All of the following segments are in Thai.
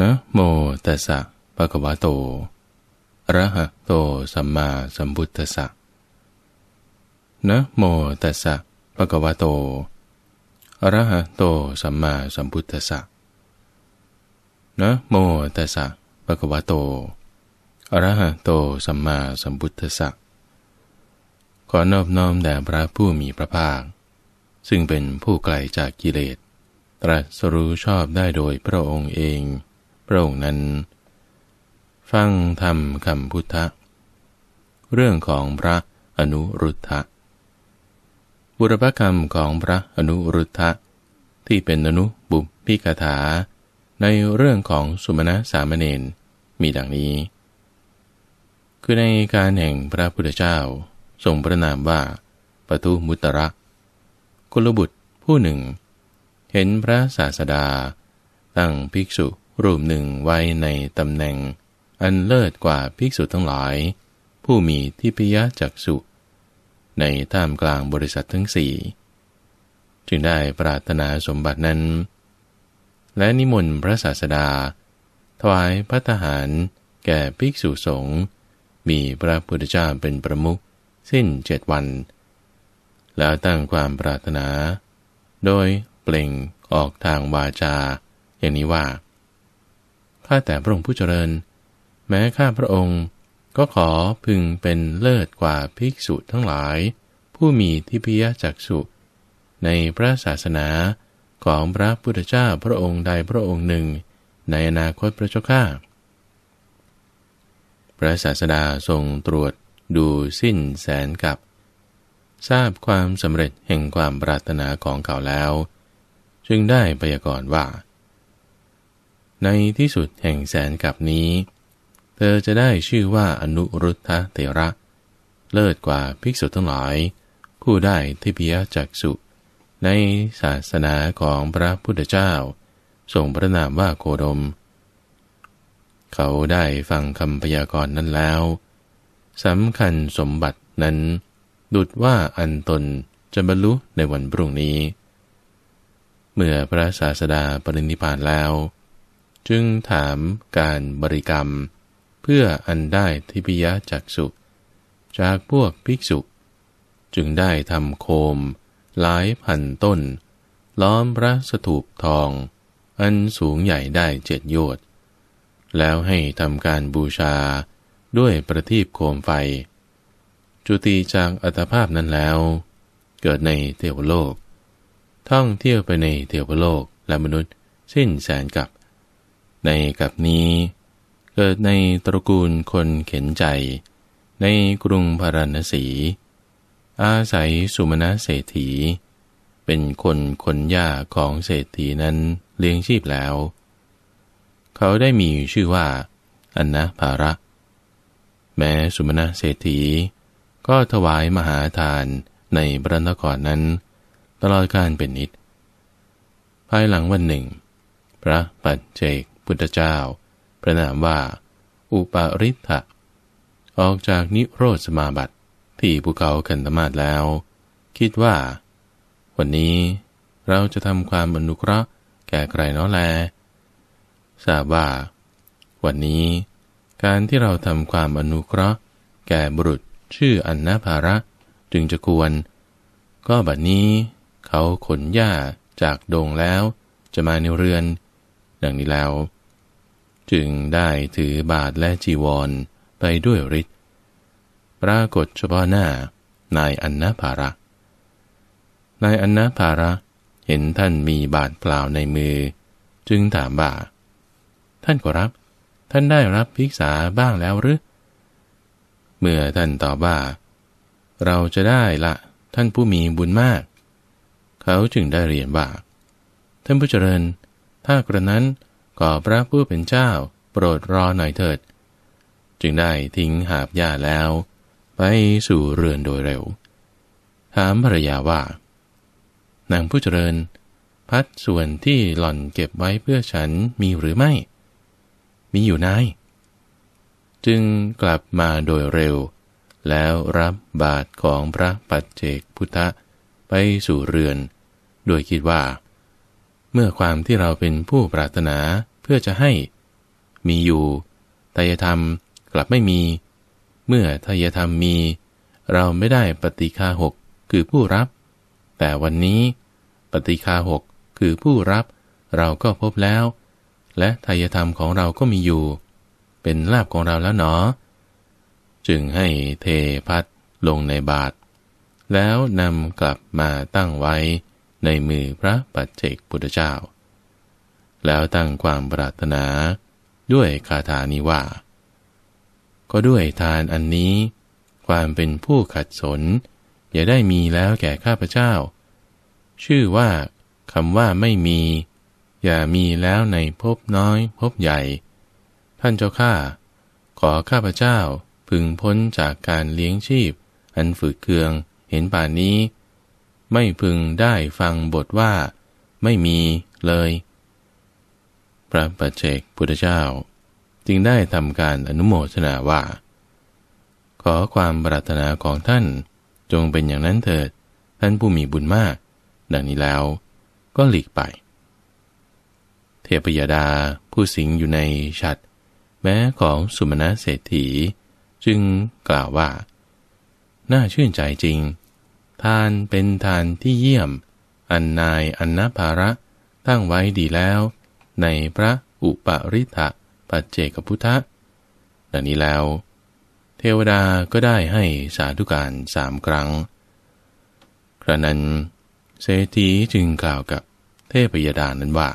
นะโมตัสสะปะกวาโตระหะโต สัมมาสัมพุทธัสสะ นะโมตัสสะปะกวาโตระหะโต สัมมาสัมพุทธัสสะ นะโมตัสสะปะกวาโตระหะโต สัมมาสัมพุทธัสสะขอนอบน้อมแด่พระผู้มีพระภาค ซึ่งเป็นผู้ไกลจากกิเลส ตรัสรู้ชอบได้โดยพระองค์เองพระองค์นั้น ฟังธรรมคำพุทธะเรื่องของพระอนุรุทธะ บุรพกรรมของพระอนุรุทธะ ที่เป็นอนุบุพิกถาในเรื่องของสุมาณสามเณรมีดังนี้ คือในการแห่งพระพุทธเจ้าทรงพระนามว่าปทุมุตระกุลบุตรผู้หนึ่ง เห็นพระศาสดาตั้งภิกษุรูปหนึ่งไว้ในตำแหน่งอันเลิศกว่าภิกษุทั้งหลายผู้มีทิพยจักสุในท่ามกลางบริษัททั้งสี่ จึงได้ปรารถนาสมบัตินั้น และนิมนต์พระศาสดา ถวายพัฒทหารแก่ภิกษุสงฆ์มีพระพุทธเจ้าเป็นประมุขสิ้นเจ็ดวัน แล้วตั้งความปรารถนา โดยเปล่งออกทางวาจา อย่างนี้ว่าข้าแต่พระองค์ผู้เจริญ แม้ข้าพระองค์ก็ขอพึงเป็นเลิศกว่าภิกษุทั้งหลาย ผู้มีทิพยจักสุในพระศาสนาของพระพุทธเจ้าพระองค์ใดพระองค์หนึ่งในอนาคตพระเจ้าข้า พระศาสดาทรงตรวจดูสิ้นแสนกับ ทราบความสำเร็จแห่งความปรารถนาของเขาแล้ว จึงได้พยากรณ์ว่าในที่สุดแห่งแสนกับนี้ เธอจะได้ชื่อว่าอนุรุทธะเตระ เลิศกว่าภิกษุทั้งหลายผู้ได้ทิพยจักสุ ในศาสนาของพระพุทธเจ้าทรงพระนามว่าโคดม เขาได้ฟังคำพยากรณ์นั้นแล้วสำคัญสมบัตินั้น ดุดว่าอันตนจะบรรลุในวันพรุ่งนี้ เมื่อพระศาสดาปรินิพานแล้วจึงถามการบริกรรม เพื่ออันได้ทิพยจักสุจากพวกภิกษุ จึงได้ทำโคม หลายพันต้น ล้อมพระสถูปทอง อันสูงใหญ่ได้เจ็ดโยชน์แล้วให้ทำการบูชาด้วยประทีปโคมไฟ จุติจากอัตภาพนั้นแล้ว เกิดในเทวโลก ท่องเที่ยวไปในเทวโลกและมนุษย์สิ้นแสนกับในกับนี้ เกิดในตระกูลคนเข็นใจ ในกรุงพาราณสี อาศัยสุมาณะเศรษฐีเป็นคนขนยาของเศรษฐีนั้นเลี้ยงชีพแล้ว เขาได้มีชื่อว่า อันนะภาระ แม้สุมาณะเศรษฐี ก็ถวายมหาทานในบรณนกรนั้นตลอดการเป็นนิดภายหลังวันหนึ่ง พระปัจเจกพุทธเจ้า พระนามว่า อุปาริทะออกจากนิโรธสมาบัติที่ภูเขาคันธมาศแล้ว คิดว่า วันนี้เราจะทำความอนุเคราะห์แก่ใครน้อแลทราบว่าวันนี้ การที่เราทำความอนุเคราะห์ แก่บุรุษ ชื่ออันนาภาระจึงจะควร ก็บัดนี้เขาขนหญ้าจากดงแล้วจะมาในเรือน ดังนี้แล้วจึงได้ถือบาทและจีวรไปด้วยฤทธิ์ปรากฏเฉพาะหน้านายอันนาภาระนายอันนาภาระเห็นท่านมีบาทเปล่าในมือ จึงถามบ่า ท่านก็รับ ท่านได้รับภิกษาบ้างแล้วหรือ เมื่อท่านตอบว่าเราจะได้ละ ท่านผู้มีบุญมาก เขาจึงได้เรียนว่าท่านผู้เจริญถ้ากระนั้นก็พระผู้เป็นเจ้าโปรดรอหน่อยเถิด จึงได้ทิ้งหาบยญาแล้ว ไปสู่เรือนโดยเร็ว ถามภรรยาว่านางผู้เจริญ พัดส่วนที่หล่อนเก็บไว้เพื่อฉันมีหรือไม่ มีอยู่นายจึงกลับมาโดยเร็ว แล้วรับบาทของพระปัจเจกพุทธไปสู่เรือน โดยคิดว่ามื่อความที่เราเป็นผู้ปรารถนาเพื่อจะให้มีอยู่ทายธรรมกลับไม่มี เมื่อทายธรรมมี เราไม่ได้ปฏิคาหกคือผู้รับ แต่วันนี้ปฏิคาหกคือผู้รับเราก็พบแล้ว และทายธรรมของเราก็มีอยู่ เป็นลาบของเราแล้วหนอ จึงให้เทพัดลงในบาทแล้วนำกลับมาตั้งไว้ในมือพระปัจเจกพุทธเจ้า แล้วตั้งความปรารถนาด้วยคาถานี้ว่าก็ด้วยทานอันนี้ ความเป็นผู้ขัดสน อย่าได้มีแล้วแก่ข้าพเจ้า ชื่อว่าคำว่าไม่มี อย่ามีแล้วในภพน้อยภพใหญ่ ท่านเจ้าข้าขอข้าพเจ้าพึงพ้นจากการเลี้ยงชีพ อันฝืดเคืองเห็นป่านนี้ไม่พึงได้ฟังบทว่า ไม่มีเลย พระปัจเจกพุทธเจ้า จึงได้ทำการอนุโมทนาว่า ขอความปรารถนาของท่านจงเป็นอย่างนั้นเถิดท่านผู้มีบุญมาก ดังนี้แล้วก็หลีกไป เทพยดาผู้สิงอยู่ในชัด แม้ของสุมาณะเศรษฐี จึงกล่าวว่า น่าชื่นใจจริงทานเป็นทานที่เยี่ยม อันนายอันนภาระ ตั้งไว้ดีแล้ว ในพระอุปริทะปัจเจกพุทธะ ดังนี้แล้ว เทวดาก็ได้ให้สาธุการสามครั้ง คระนั้นเศรษฐีจึงกล่าวกับเทพยดานั้นว่า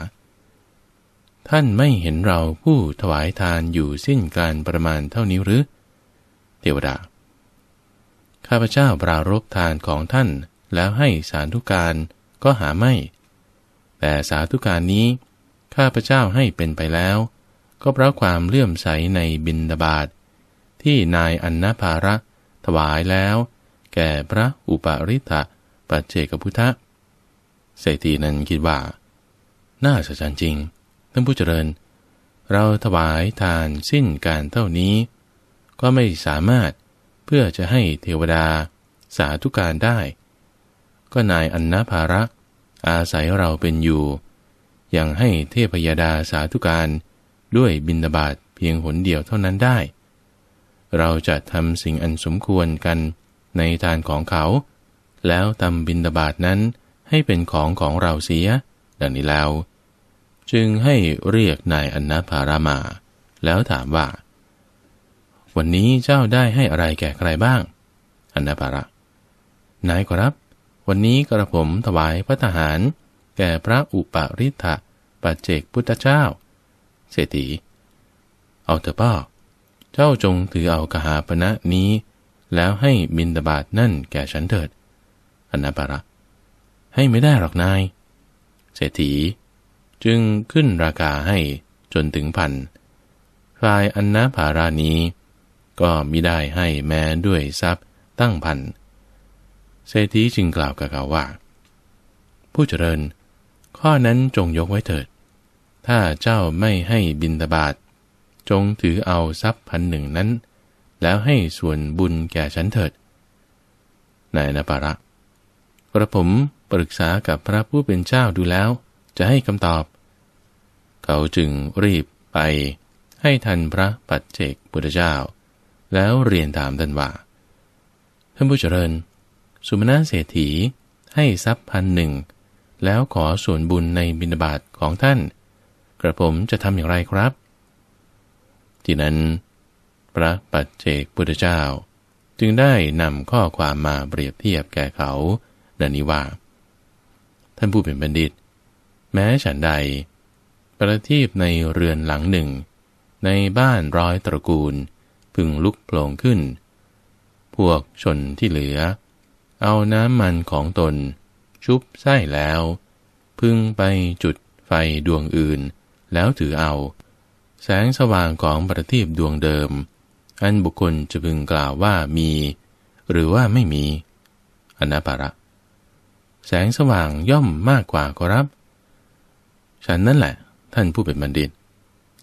ท่านไม่เห็นเราผู้ถวายทานอยู่สิ้นการประมาณเท่านี้หรือเทวดาข้าพเจ้าปรารบทานของท่านแล้วให้สาธุการก็หาไม่ แต่สาธุการนี้ข้าพเจ้าให้เป็นไปแล้ว ก็เพราะความเลื่อมใสในบินดาบาดที่นายอันนาภาระถวายแล้ว แก่พระอุปริทะปัจเจกพุทธะเศรษฐีนั้นคิดว่าน่าสะใจจริงท่านผู้เจริญ เราถวายทานสิ้นการเท่านี้ ก็ไม่สามารถเพื่อจะให้เทวดาสาธุการได้ ก็นายอันนาภาระอาศัยเราเป็นอยู่ ยังให้เทพยดาสาธุการด้วยบินดาบาดเพียงหนเดียวเท่านั้นได้ เราจะทำสิ่งอันสมควรกันในทานของเขา แล้วทำบินดาบาดนั้นให้เป็นของของเราเสีย ดังนี้แล้ว จึงให้เรียกนายอนนาภารามาแล้วถามว่าวันนี้เจ้าได้ให้อะไรแก่ใครบ้างอันนาภาระ นายขอรับ วันนี้กระผมถวายพระทหาร แก่พระอุปาริธะปัจเจกพุทธเจ้า เศรษฐีเอาเถอะพ่อเจ้าจงถือเอากหาปณะนี้ แล้วให้บินตาบาทนั่นแก่ฉันเถิดอันนาภาระ ให้ไม่ได้หรอกนาย เศรษฐีจึงขึ้นราคาให้จนถึงพันฝ่ายอันนาภารานี้ก็มิได้ให้แม้ด้วยทรัพย์ตั้งพันเศรษฐีจึงกล่าวกับเขาว่า ผู้เจริญ ข้อนั้นจงยกไว้เถิด ถ้าเจ้าไม่ให้บินตบาท จงถือเอาทรัพย์พันหนึ่งนั้น แล้วให้ส่วนบุญแก่ฉันเถิดนายนภระกระผมปรึกษากับพระผู้เป็นเจ้าดูแล้ว จะให้คำตอบ เขาจึงรีบไปให้ทันพระปัจเจกพุทธเจ้าแล้วเรียนถามท่านว่า ท่านผู้เจริญ สุมนาเศรษฐีให้ทรัพย์พันหนึ่ง แล้วขอส่วนบุญในบินบาตของท่าน กระผมจะทำอย่างไรครับที่นั้น พระปัจเจกพุทธเจ้า จึงได้นำข้อความมาเปรียบเทียบแก่เขาดังนี้ว่า ท่านผู้เป็นบัณฑิต แม้ฉันใด ประทีปในเรือนหลังหนึ่ง ในบ้านร้อยตระกูลพึงลุกโผล่ขึ้น พวกชนที่เหลือ เอาน้ำมันของตน ชุบไส้แล้ว พึงไปจุดไฟดวงอื่น แล้วถือเอา แสงสว่างของประทีปดวงเดิม อันบุคคลจะพึงกล่าวว่ามี หรือว่าไม่มี อนัปาระ แสงสว่างย่อมมากกว่าครับ ฉันนั่นแหละ ท่านผู้เป็นบัณฑิต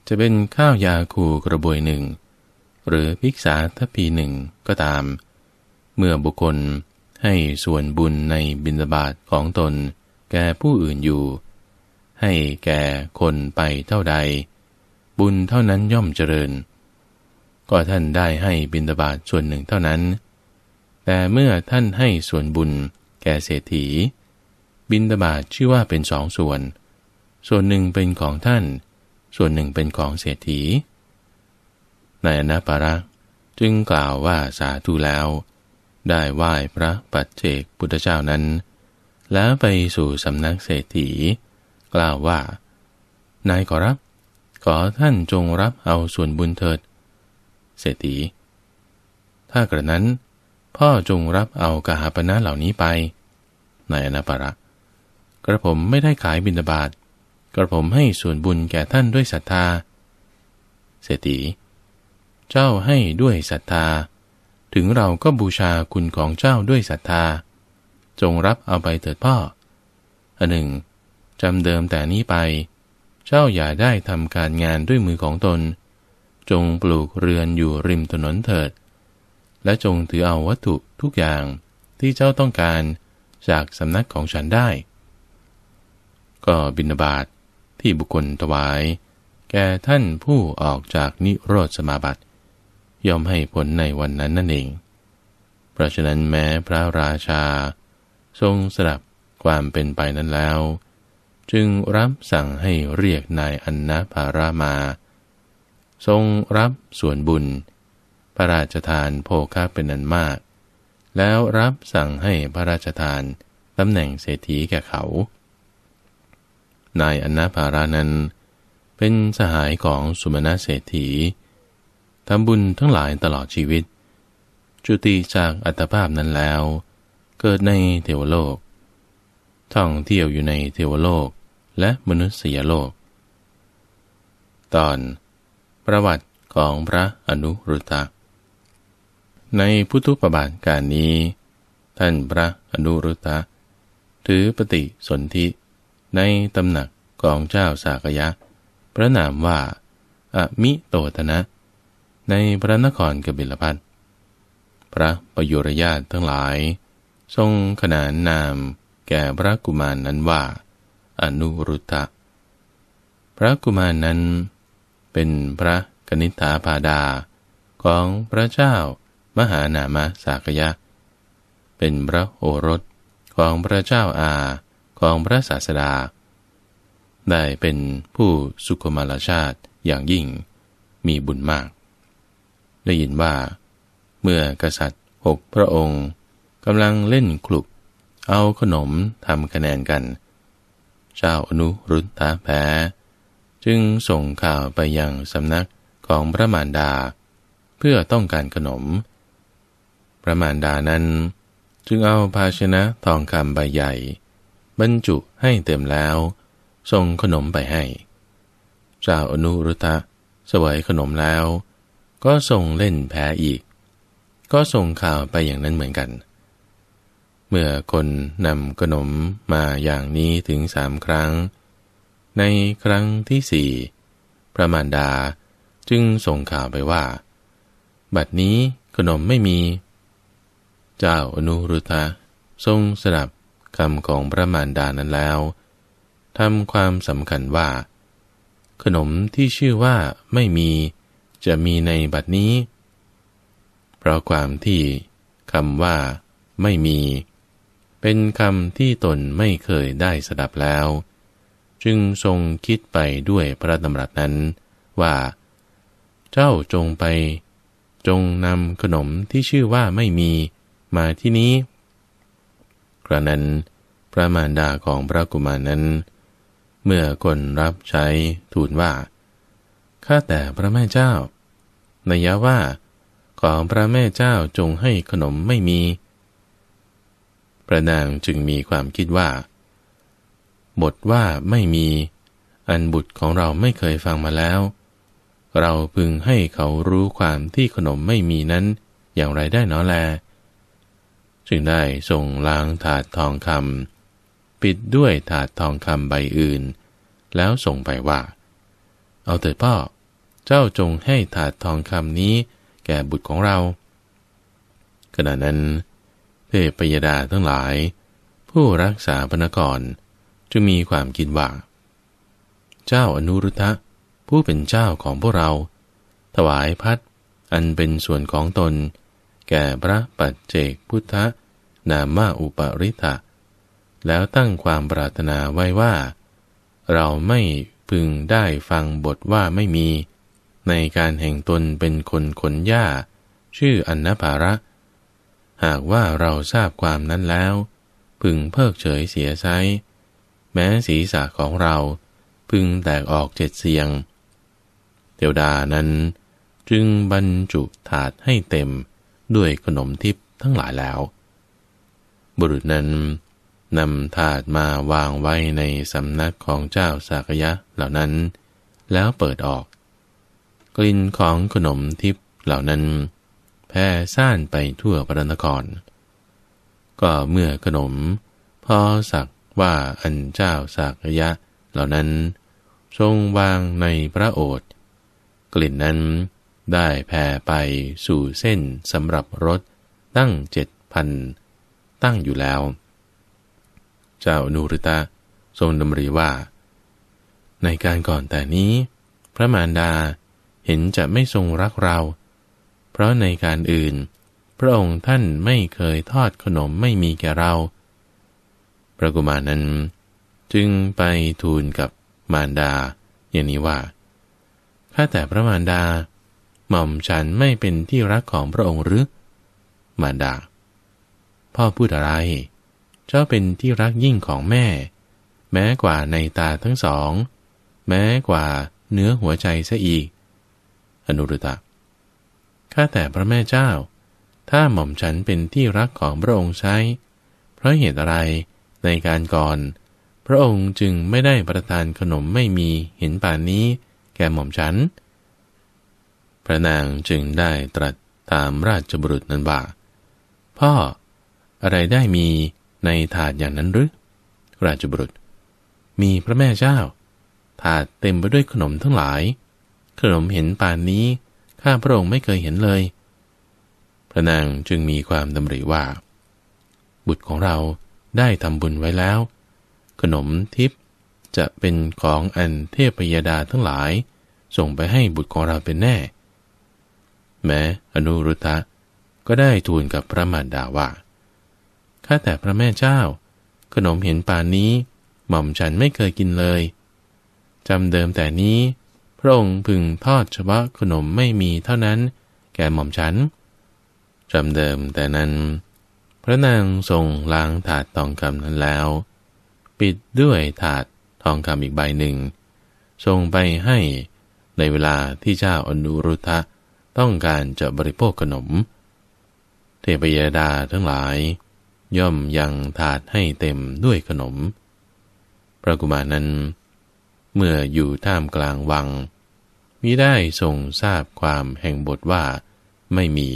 จะเป็นข้าวยาคูกระบวยหนึ่งหรือภิกษาทัพีหนึ่งก็ตาม เมื่อบุคคลให้ส่วนบุญในบินบาตของตน แก่ผู้อื่นอยู่ ให้แก่คนไปเท่าใด บุญเท่านั้นย่อมเจริญ ก็ท่านได้ให้บินบาตส่วนหนึ่งเท่านั้น แต่เมื่อท่านให้ส่วนบุญแก่เศรษฐี บินบาตชื่อว่าเป็นสองส่วน ส่วนหนึ่งเป็นของท่าน ส่วนหนึ่งเป็นของเศรษฐีนายอนาปาระจึงกล่าวว่าสาธุแล้ว ได้ไหว้พระปัจเจกพุทธเจ้านั้น แล้วไปสู่สำนักเศรษฐี กล่าวว่านายขอรับ ขอท่านจงรับเอาส่วนบุญเถิด เศรษฐีถ้ากระนั้นพ่อจงรับเอากหาปณะเหล่านี้ไป นายอนาปาระ กระผมไม่ได้ขายบินาบาตกระผมให้ส่วนบุญแก่ท่านด้วยศรัทธา เศรษฐีเจ้าให้ด้วยศรัทธา ถึงเราก็บูชาคุณของเจ้าด้วยศรัทธา จงรับเอาไปเถิดพ่ออันหนึ่งจำเดิมแต่นี้ไป เจ้าอย่าได้ทำการงานด้วยมือของตน จงปลูกเรือนอยู่ริมถนนเถิด และจงถือเอาวัตถุทุกอย่างที่เจ้าต้องการจากสำนักของฉันได้ ก็บินบาตทที่บุคคลถวาย แก่ท่านผู้ออกจากนิโรธสมาบัติย่อมให้ผลในวันนั้นนั่นเอง เพราะฉะนั้นแม้พระราชา ทรงสลับความเป็นไปนั้นแล้ว จึงรับสั่งให้เรียกนายอันนาภารามา ทรงรับส่วนบุญ พระราชทานโภคาเป็นอันมาก แล้วรับสั่งให้พระราชทานตำแหน่งเศรษฐีแก่เขา นายอันนาภารานั้นเป็นสหายของสุมาณเศรษฐีทำบุญทั้งหลายตลอดชีวิต จุติจากอัตภาพนั้นแล้ว เกิดในเทวโลก ท่องเที่ยวอยู่ในเทวโลกและมนุษยโลก ตอนประวัติของพระอนุรุตะในพุทธรปบาทการนี้ ท่านพระอนุรุตะถือปฏิสนธิในตำหนักของเจ้าสากยะ พระนามว่าอมิโตตนะในพระนครกบิลพัทพระประยุรญาตทั้งหลาย ทรงขนานนามแก่พระกุมารนนั้นว่าอนุรุตตะพระกุมารนนั้นเป็นพระกนิษฐาพาดาของพระเจ้ามหานามสากยะ เป็นพระโอรสของพระเจ้าอาของพระศาสดา ได้เป็นผู้สุขมาลชาติอย่างยิ่งมีบุญมากได้ยินว่า เมื่อกษัตริย์หกพระองค์กำลังเล่นกลุบเอาขนมทำคะแนนกัน เจ้าอนุรุตตาแพ้จึงส่งข่าวไปยังสำนักของพระมารดา เพื่อต้องการขนม พระมารดานั้น จึงเอาภาชนะทองคำใบใหญ่ บรรจุให้เต็มแล้วส่งขนมไปให้ เจ้าอนุรุตะสวยขนมแล้วก็ส่งเล่นแพ้อีก ก็ส่งข่าวไปอย่างนั้นเหมือนกัน เมื่อคนนำขนมมาอย่างนี้ถึงสามครั้ง ในครั้งที่สี่พระมารดาจึงส่งข่าวไปว่า บัดนี้ขนมไม่มี เจ้าอนุรุทธะทรงสนับคำของพระมารดานั้นแล้วทำความสำคัญว่า ขนมที่ชื่อว่าไม่มีจะมีในบัดนี้ เพราะความที่คำว่าไม่มี เป็นคำที่ตนไม่เคยได้สดับแล้ว จึงทรงคิดไปด้วยพระดำรัสนั้นว่า เจ้าจงไป จงนำขนมที่ชื่อว่าไม่มีมาที่นี้กระนั้นพระมารดาของพระกุมารนั้น เมื่อคนรับใช้ทูลว่าข้าแต่พระแม่เจ้า นัยยะว่า ของพระแม่เจ้าจงให้ขนมไม่มี พระนางจึงมีความคิดว่า บทว่าไม่มี อันบุตรของเราไม่เคยฟังมาแล้ว เราพึงให้เขารู้ความที่ขนมไม่มีนั้น อย่างไรได้เนาะแล จึงได้ส่งล้างถาดทองคำปิดด้วยถาดทองคำใบอื่น แล้วส่งไปว่าเอาเถิดพ่อ เจ้าจงให้ถาดทองคำนี้แก่บุตรของเรา ขณะนั้น เทพยดาทั้งหลาย ผู้รักษาพนกรจึงมีความคิดว่า เจ้าอนุรุทธะ ผู้เป็นเจ้าของพวกเรา ถวายพัดอันเป็นส่วนของตน แก่พระปัจเจกพุทธนามาอุปริทะแล้วตั้งความปรารถนาไว้ว่า เราไม่พึงได้ฟังบทว่าไม่มีในการแห่งตนเป็นคนขนหญ้าชื่ออนนภาระ หากว่าเราทราบความนั้นแล้ว พึงเพิกเฉยเสียไซแม้ศีรษะของเราพึงแตกออกเจ็ดเสียงเทวดานั้นจึงบรรจุถาดให้เต็มด้วยขนมทิพย์ทั้งหลายแล้ว บุรุษนั้นนำถาดมาวางไว้ในสำนักของเจ้าสากยะเหล่านั้น แล้วเปิดออก กลิ่นของขนมทิพเหล่านั้นแผ่ซ่านไปทั่วพระนครก็เมื่อขนม พอสักว่าอันเจ้าสากยะ เหล่านั้น ทรงวางในพระโอษฐ์กลิ่นนั้นได้แผ่ไปสู่เส้นสำหรับรถตั้งเจ็ดพันตั้งอยู่แล้วเจ้านุริตะทรงดำริว่า ในการก่อนแต่นี้ พระมารดาเห็นจะไม่ทรงรักเรา เพราะในการอื่น พระองค์ท่านไม่เคยทอดขนมไม่มีแก่เราพระกุมารนั้นจึงไปทูลกับมารดาอย่างนี้ว่าข้าแต่พระมารดา หม่อมฉันไม่เป็นที่รักของพระองค์หรือมารดา พ่อพูดอะไรจ้าเป็นที่รักยิ่งของแม่ แม้กว่าในตาทั้งสอง แม้กว่าเนื้อหัวใจ ซะอีก อนุรุตะข้าแต่พระแม่เจ้า ถ้าหม่อมฉันเป็นที่รักของพระองค์ใช้ เพราะเหตุอะไรในการก่อน พระองค์จึงไม่ได้ประทานขนมไม่มีเห็นป่านนี้แก่หม่อมฉัน พระนางจึงได้ตรัสตามราชบุรุษนั้นว่าพ่อ อะไรได้มีในถาดอย่างนั้นหรือราชบุตรมีพระแม่เจ้าถาดเต็มไปด้วยขนมทั้งหลาย ขนมเห็นป่านนี้ ข้าพระองค์ไม่เคยเห็นเลย พระนางจึงมีความดำริว่า บุตรของเราได้ทำบุญไว้แล้ว ขนมทิพจะเป็นของอันเทพยดาทั้งหลาย ส่งไปให้บุตรของเราเป็นแน่ แม้ อนุรุตะก็ได้ทูลกับพระมารดาว่าข้าแต่พระแม่เจ้าขนมเห็นป่านนี้หม่อมฉันไม่เคยกินเลยจำเดิมแต่นี้พระองค์พึงทอดเฉพาะขนมไม่มีเท่านั้นแก่หม่อมฉันจำเดิมแต่นั้น พระนางทรงล้างถาดทองคำนั้นแล้ว ปิดด้วยถาดทองคำอีกใบหนึ่ง ทรงไปให้ในเวลาที่เจ้าอนุรุทธะต้องการจะบริโภคขนม เทพยดาทั้งหลายย่อมยังถาดให้เต็มด้วยขนมพระกุมารนั้น เมื่ออยู่ท่ามกลางวังมิได้ทรงทราบความแห่งบทว่าไม่มี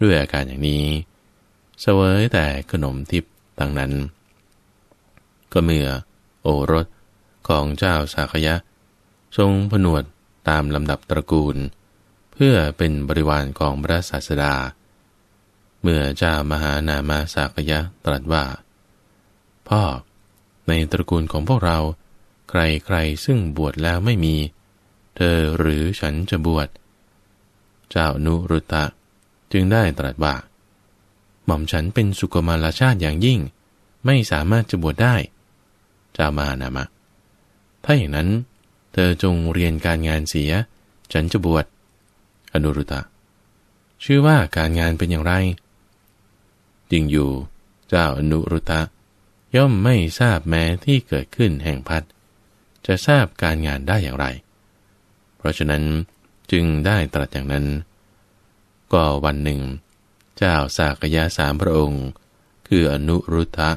ด้วยอาการอย่างนี้สเสวยแต่ขนมทิพย์ตังนั้น ก็เมื่อโอรสของเจ้าสาคยะ ทรงผนวดตามลำดับตระกูล เพื่อเป็นบริวารของพระศาสดาาเมื่อเจ้ามหานามาสากยะตรัสว่า พ่อในตระกูลของพวกเราใครๆซึ่งบวชแล้วไม่มี เธอหรือฉันจะบวชเจ้านุรุตะจึงได้ตรัสว่าหม่อมฉันเป็นสุกมาลชาติอย่างยิ่ง ไม่สามารถจะบวชได้ เจ้ามหานามะ ถ้าอย่างนั้น เธอจงเรียนการงานเสีย ฉันจะบวชอนุรุตะชื่อว่าการงานเป็นอย่างไรจริงอยู่เจ้าอนุรุตะย่อมไม่ทราบแม้ที่เกิดขึ้นแห่งพัดจะทราบการงานได้อย่างไร เพราะฉะนั้นจึงได้ตรัสอย่างนั้น ก็วันหนึ่ง เจ้าสากยะสามพระองค์ คืออนุรุทธะ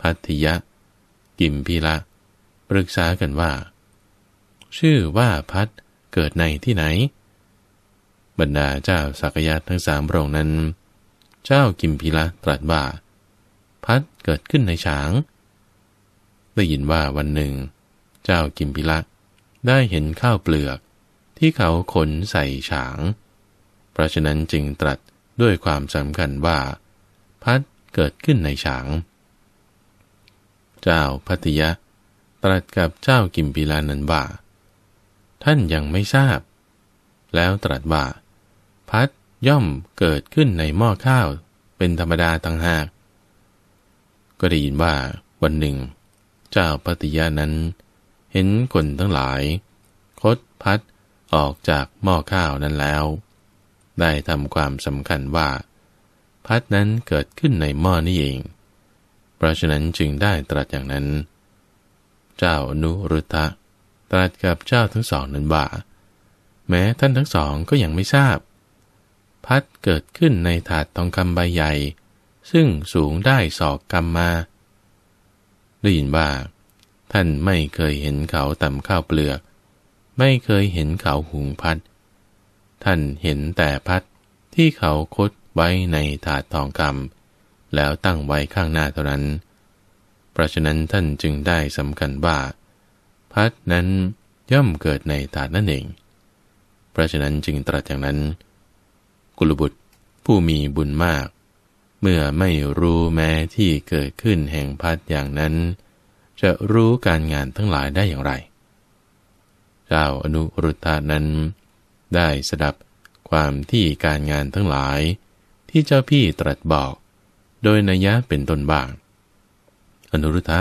พัทธยะ กิมพีละปรึกษากันว่า ชื่อว่าพัดเกิดในที่ไหน บรรดาเจ้าสักยะทั้งสามพระองค์นั้นเจ้ากิมพิละตรัสว่า พัดเกิดขึ้นในฉาง ได้ยินว่าวันหนึ่ง เจ้ากิมพิละได้เห็นข้าวเปลือกที่เขาขนใส่ฉาง เพราะฉะนั้นจึงตรัสด้วยความสำคัญว่าพัดเกิดขึ้นในฉาง เจ้าพัทยะ ตรัสกับเจ้ากิมพิลานันว่า ท่านยังไม่ทราบ แล้วตรัสว่าพัดย่อมเกิดขึ้นในหม้อข้าวเป็นธรรมดาต่างหากก็ได้ยินว่าวันหนึ่ง เจ้าปฏิยานั้น เห็นคนทั้งหลายคดพัดออกจากหม้อข้าวนั้นแล้ว ได้ทำความสำคัญว่าพัดนั้นเกิดขึ้นในหม้อนี่เอง เพราะฉะนั้นจึงได้ตรัสอย่างนั้น เจ้านุรุทธะตรัสกับเจ้าทั้งสองนั้นว่า แม้ท่านทั้งสองก็ยังไม่ทราบพัดเกิดขึ้นในถาดทองคำใบใหญ่ซึ่งสูงได้สอกกรรมมา ได้ยินว่าท่านไม่เคยเห็นเขาตำข้าวเปลือก ไม่เคยเห็นเขาหุงพัด ท่านเห็นแต่พัดที่เขาคดไว้ในถาดทองคำแล้วตั้งไว้ข้างหน้าเท่านั้น เพราะฉะนั้นท่านจึงได้สำคัญว่า พัดนั้นย่อมเกิดในถาดนั่นเองเพราะฉะนั้นจึงตรัสอย่างนั้นกุลบุตรผู้มีบุญมาก เมื่อไม่รู้แม้ที่เกิดขึ้นแห่งพัดอย่างนั้น จะรู้การงานทั้งหลายได้อย่างไร เจ้าอนุรุทธานั้นได้สดับความที่การงานทั้งหลาย ที่เจ้าพี่ตรัสบอกโดยนัยยะเป็นต้นบาง อนุรุทธะ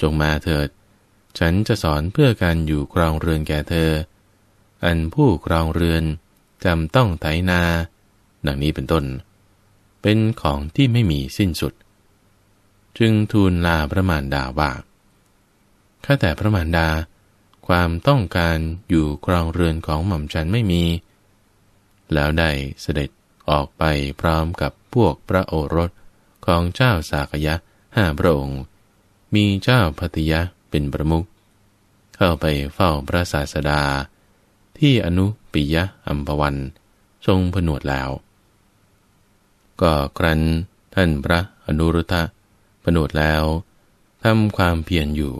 จงมาเถิด ฉันจะสอนเพื่อการอยู่ครองเรือนแก่เธอ อันผู้ครองเรือนจำต้องไถนาดังนี้เป็นต้น เป็นของที่ไม่มีสิ้นสุด จึงทูลลาพระมารดาว่าข้าแต่พระมารดา ความต้องการอยู่ครองเรือนของหม่อมฉันไม่มี แล้วได้เสด็จออกไปพร้อมกับพวกพระโอรสของเจ้าสากยะห้าพระองค์ มีเจ้าพัิยะเป็นประมุข เข้าไปเฝ้าพระศาสดา ที่อนุปิยะอัมพวันทรงผนวดแล้วก็ครั้น ท่านพระอนุรุทธะผนวดแล้ว ทำความเพียรอยู่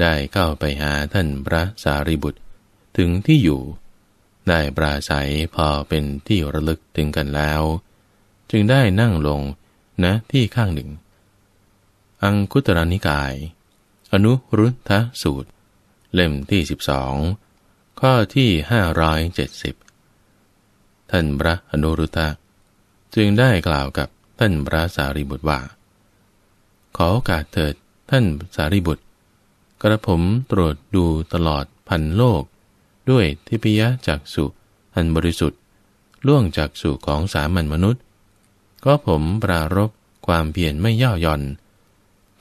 ได้เข้าไปหาท่านพระสารีบุตรถึงที่อยู่ ได้ปราศัยพอเป็นที่ระลึกถึงกันแล้ว จึงได้นั่งลงนะที่ข้างหนึ่ง อังคุตรนิกาย อนุรุทธสูตร เล่มที่ 12 ข้อที่570 ท่านพระอนุรุทธะจึงได้กล่าวกับท่านพระสารีบุตรว่า ขอโอกาสเถิดท่านสารีบุตร กระผมตรวจดูตลอดพันโลก ด้วยทิพยจักสุอันบริสุทธิ์ ล่วงจากสุของสามัญมนุษย์ ก็ผมปรารบความเพียรไม่ย่อหย่อน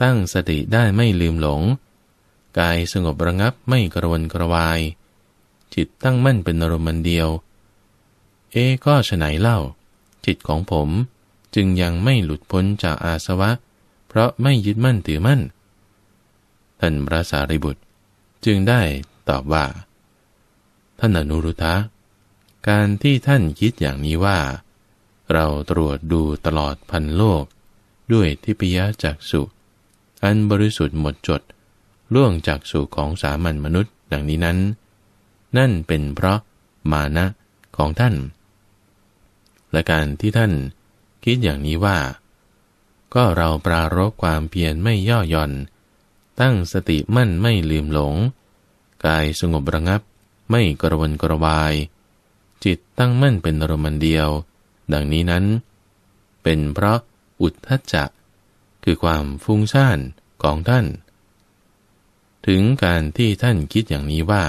ตั้งสติได้ไม่ลืมหลง กายสงบระงับไม่กระวนกระวาย จิตตั้งมั่นเป็นอารมณ์เดียว เอก็ฉไหนเล่าจิตของผมจึงยังไม่หลุดพ้นจากอาสวะ เพราะไม่ยึดมั่นถือมั่น ท่านพระสารีบุตรจึงได้ตอบว่า ท่านอนุรุทธะการที่ท่านคิดอย่างนี้ว่า เราตรวจดูตลอดพันโลก ด้วยทิพยจักสุอันบริสุทธิ์หมดจดล่วงจากสู่ของสามัญมนุษย์ดังนี้นั้น นั่นเป็นเพราะมานะของท่านและการที่ท่านคิดอย่างนี้ว่า ก็เราปรารบความเพียรไม่ย่อหย่อน ตั้งสติมั่นไม่ลืมหลง กายสงบระงับไม่กระวนกระวาย จิตตั้งมั่นเป็นอารมณ์เดียว ดังนี้นั้น เป็นเพราะอุทธัจจะ คือความฟุ้งซ่านของท่าน ถึงการที่ท่านคิดอย่างนี้ว่า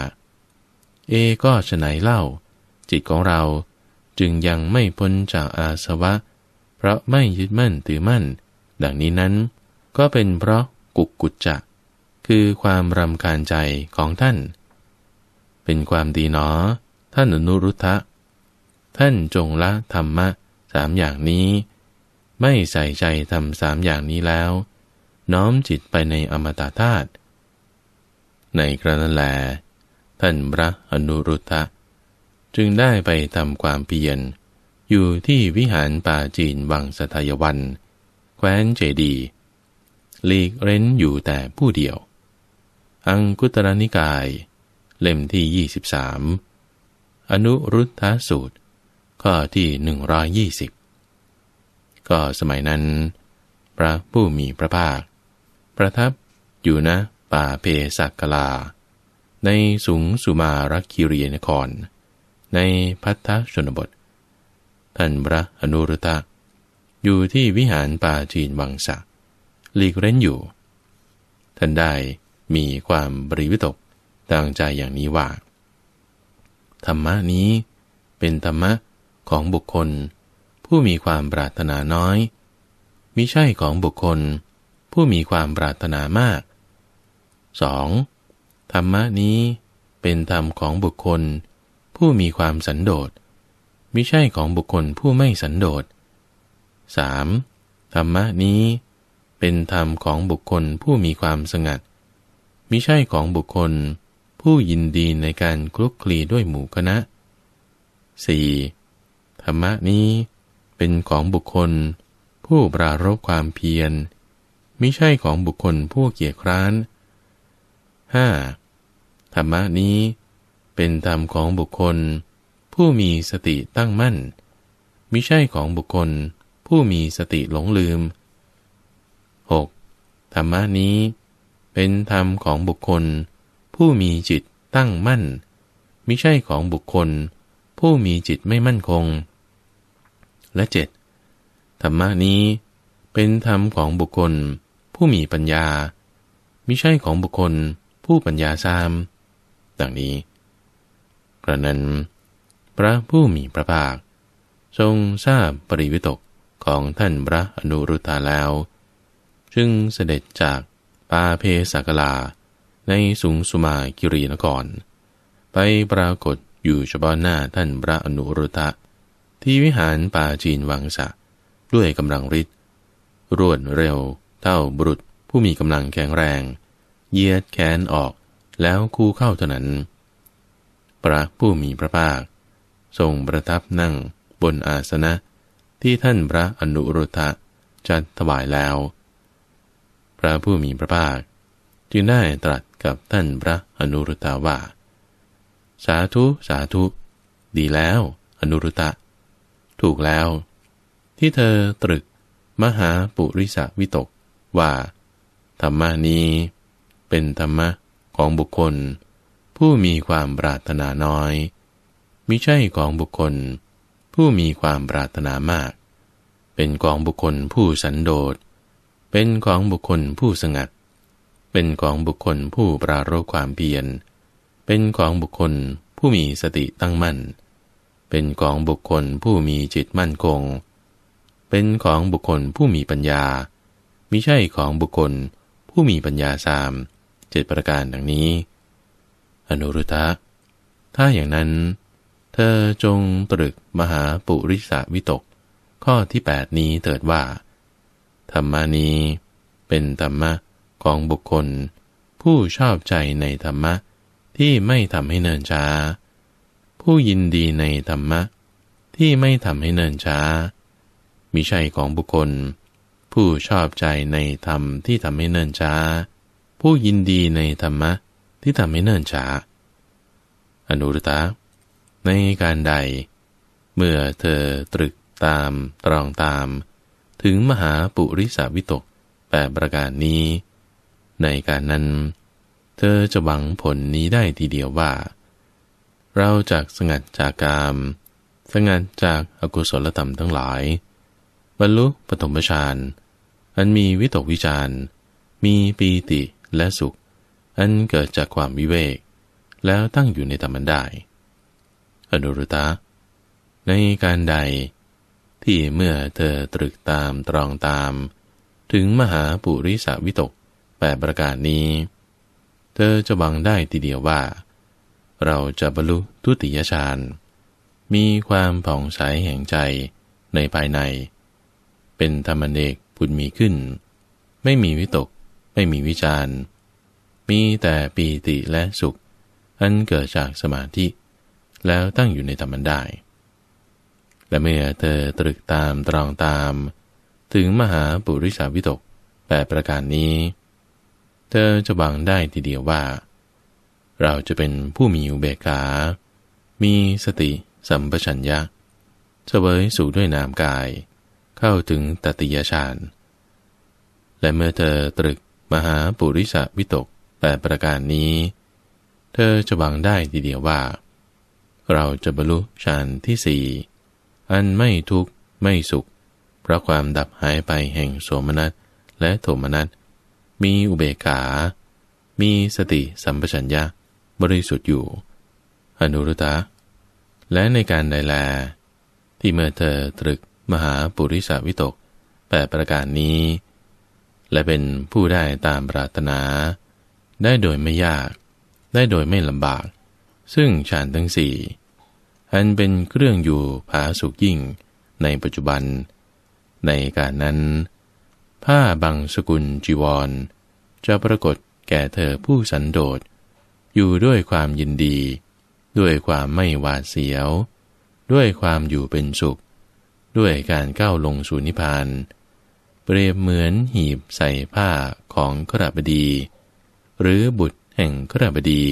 เอ ก็ฉไหนเล่า จิตของเราจึงยังไม่พ้นจากอาสวะ เพราะไม่ยึดมั่น ถือมั่น ดังนี้นั้นก็เป็นเพราะกุกกุจจะ คือความรำคาญใจของท่าน เป็นความดีหนอท่านอนุรุทธะท่านจงละธรรมะสามอย่างนี้ ไม่ใส่ใจทำสามอย่างนี้แล้ว น้อมจิตไปในอมตะธาตุ ในกระนั้นแล ท่านพระอนุรุทธะจึงได้ไปทำความเพียรอยู่ที่วิหารป่าจีนวังสทายวันแคว้นเจดี ลีกเร้นอยู่แต่ผู้เดียว อังกุตรนิกาย เล่มที่ 23 อนุรุทธาสูตร ข้อที่ 120 ก็สมัยนั้น พระผู้มีพระภาค ประทับอยู่นะป่าเพศักกลา ในสูงสุมารคิรีนครในพัทธชนบท ท่านพระอนุรุตะอยู่ที่วิหารป่าจีนวังสะหลีกเร้นอยู่ท่านได้ มีความบริวิตกัางใจอย่างนี้ว่า ธรรมะนี้เป็นธรรมะ ของบุคคลผู้มีความปรารถนาน้อยมิใช่ของบุคคลผู้มีความปรารถนามาก 2. ธรรมะนี้เป็นธรรมของบุคคลผู้มีความสันโดษ มิใช่ของบุคคลผู้ไม่สันโดษ 3. ธรรมะนี้ เป็นธรรมของบุคคลผู้มีความสงัด มิใช่ของบุคคลผู้ยินดีในการคลุกคลีด้วยหมู่คณะ 4. ธรรมะนี้เป็นของบุคคล ผู้ปรารบความเพียร มิใช่ของบุคคลผู้เกียจคร้าน 5. ธรรมะนี้เป็นธรรมของบุคคล ผู้มีสติตั้งมั่น มิใช่ของบุคคล ผู้มีสติหลงลืม 6. ธรรมนี้ เป็นธรรมของบุคคล ผู้มีจิตตั้งมั่น มิใช่ของบุคคล ผู้มีจิตไม่มั่นคง และเจ็ดธรรมนี้ เป็นธรรมของบุคคล ผู้มีปัญญา มิใช่ของบุคคลผู้ปัญญาซามดังนี้กระนั้น พระผู้มีพระภาค ทรงทราบปริวิตกของท่านพระอนุรุตาแล้วจึงเสด็จจากปาเพสากลาในสุงสุมากิรีนครไปปรากฏอยู่เฉพาะหน้าท่านพระอนุรุตะที่วิหารป่าจีนวังสะด้วยกำลังฤทธิ์รวดเร็วเท่าบุรุษผู้มีกำลังแข็งแรง เยียดแขนออกแล้วคู่เข้าเท่านั้นพระผู้มีพระภาค ทรงประทับนั่งบนอาสนะที่ท่านพระอนุรุทธะ จัดถวายแล้ว พระผู้มีพระภาคจึงได้ตรัสกับท่านพระอนุรุทธาว่า สาธุสาธุ ดีแล้ว อนุรุตะถูกแล้ว ที่เธอตรึกมหาปุริสวิตกว่า ธรรมานี้ เป็นธรรมะ ของบุคคลผู้มีความปรารถนาน้อยมิใช่กองบุคคลผู้มีความปรารถนามาก เป็นกองบุคคลผู้สันโดษ เป็นกองบุคคลผู้สงัด เป็นกองบุคคลผู้ปรารบความเพียรเป็นกองบุคคลผู้มีสติตั้งมั่น เป็นกองบุคคลผู้มีจิตมั่นคง เป็นของบุคคลผู้มีปัญญามิใช่ของบุคคลผู้มีปัญญาสามเจ็ดประการดังนี้อนุรุทธะถ้าอย่างนั้นเธอจงตรึกมหาปุริสวิตกข้อที่แปดนี้เถิดว่าธรรมานี้ เป็นธรรมะของบุคคล ผู้ชอบใจในธรรมะ ที่ไม่ทำให้เนินช้าผู้ยินดีในธรรมะ ที่ไม่ทำให้เนินช้ามิใช่ของบุคคล ผู้ชอบใจในธรรมที่ทำให้เนินช้าผู้ยินดีในธรรมะที่ทำให้เนิ่นช้า อนุรตาในการใด เมื่อเธอตรึกตามตรองตาม ถึงมหาปุริสาวิตกแปดประการนี้ ในการนั้นเธอจะหวังผลนี้ได้ทีเดียวว่า เราจากสงัดจากกามสงัดจากอากุศลธรรมทั้งหลายบรรลุปฐมฌานอันมีวิตกวิจาร มีปีติและสุขอันเกิดจากความวิเวก แล้วตั้งอยู่ในธรรมันได้อนุรุตะในการใดที่เมื่อเธอตรึกตามตรองตาม ถึงมหาปุริสวิตกแปประการนี้ เธอจะบังได้ทีเดียวว่า เราจะบรรลุทุติยฌานมีความผ่องใสแห่งใจในภายใน เป็นธรรมเนกพุดมีขึ้น ไม่มีวิตกไม่มีวิจารณ์มีแต่ปีติและสุขอันเกิดจากสมาธิ แล้วตั้งอยู่ในธรรมันได้ และเมื่อเธอตรึกตามตรองตาม ถึงมหาปุริสาวิตกแปประการนี้ เธอจะบังได้ทีเดียวว่า เราจะเป็นผู้มีอุเบกขา มีสติสัมปชัญญะเสวยสู่ด้วยนามกาย เข้าถึงตติยฌาน และเมื่อเธอตรึกมหาปุริสาวิตกแปดประการนี้ เธอจะหวังได้ทีเดียวว่า เราจะบรรลุฌานที่สี่อันไม่ทุกข์ไม่สุข เพราะความดับหายไปแห่งโสมนัสและโทมนัสมีอุเบกขา มีสติสัมปชัญญะบริสุทธิ์อยู่อนุรุตะและในการใดแลที่เมื่อเธอตรึกมหาปุริสาวิตกแปประการนี้ และเป็นผู้ได้ตามปรารถนาได้โดยไม่ยาก ได้โดยไม่ลำบาก ซึ่งฌานทั้งสี่อันเป็นเครื่องอยู่ผาสุกยิ่งในปัจจุบัน ในการนั้น ผ้าบางสกุลจีวร จะปรากฏแก่เธอผู้สันโดษอยู่ด้วยความยินดี ด้วยความไม่หวาดเสียว ด้วยความอยู่เป็นสุข ด้วยการก้าวลงสู่นิพพาน เปรียบเหมือนหีบใส่ผ้าของขรบดีหรือบุตรแห่งขราบดี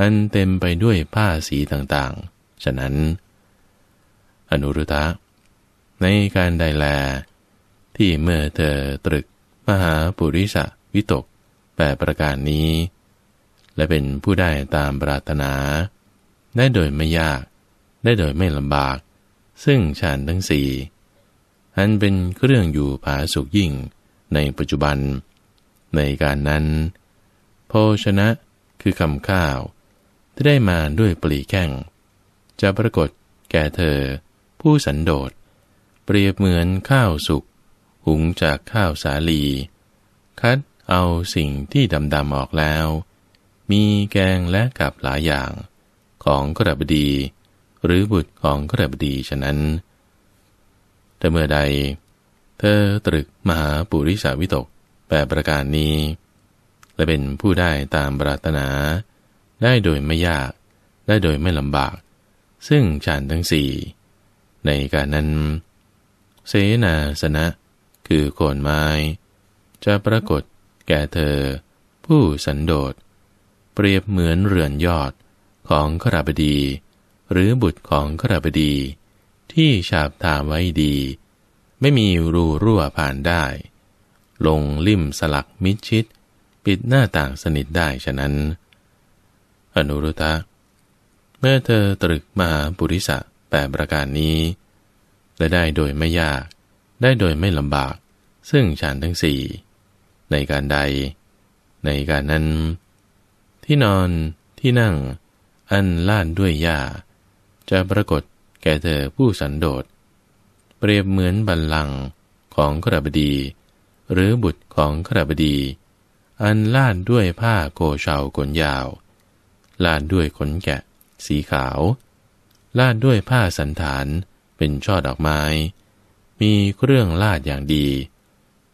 อันเต็มไปด้วยผ้าสีต่างๆ ฉะนั้น อนุรุตะในการใดแลที่เมื่อเธอตรึก มหาปุริสวิตกแปประการนี้ และเป็นผู้ได้ตามปรารถนา ได้โดยไม่ยากได้โดยไม่ลำบาก ซึ่งฌานทั้งสี่ อันเป็นเครื่องอยู่ผาสุกยิ่งในปัจจุบัน ในการนั้นโชนะคือคำข้าว ที่ได้มาด้วยปลีแข้งจะปรากฏแก่เธอ ผู้สันโดษเปรียบเหมือนข้าวสุกหุงจากข้าวสาลี คัดเอาสิ่งที่ดำ ๆ ออกแล้ว มีแกงและกับหลายอย่างของกระบดี หรือบุตรของกระบดีฉะนั้น แต่เมื่อใด เธอตรึกมหาปุริสาวิตกแปประการนี้และเป็นผู้ได้ตามปรารถนา ได้โดยไม่ยาก ได้โดยไม่ลำบาก ซึ่งฌานทั้งสี่ในการนั้น เสนาสนะ คือโคนไม้ จะปรากฏแก่เธอ ผู้สันโดษเปรียบเหมือนเรือนยอดของขราบดี หรือบุตรของขราบดีที่ฉาบทาไว้ดี ไม่มีรูรั่วผ่านได้ ลงลิ่มสลักมิดชิดปิดหน้าต่างสนิทได้ฉะนั้น อนุรุตะเมื่อเธอตรึกมาปุริสะแปประการนี้และได้โดยไม่ยากได้โดยไม่ลำบาก ซึ่งฌานทั้งสี่ในการใด ในการนั้น ที่นอนที่นั่งอันล้านด้วยหญ้าจะปรากฏแก่เธอผู้สันโดษเปรียบเหมือนบัลลังก์ของขรบดี หรือบุตรของขรบดีอันลาดด้วยผ้าโกเชาขนยาว ลาดด้วยขนแกะ สีขาว ลาดด้วยผ้าสันฐานเป็นช่อดอกไม้ มีเครื่องลาดอย่างดี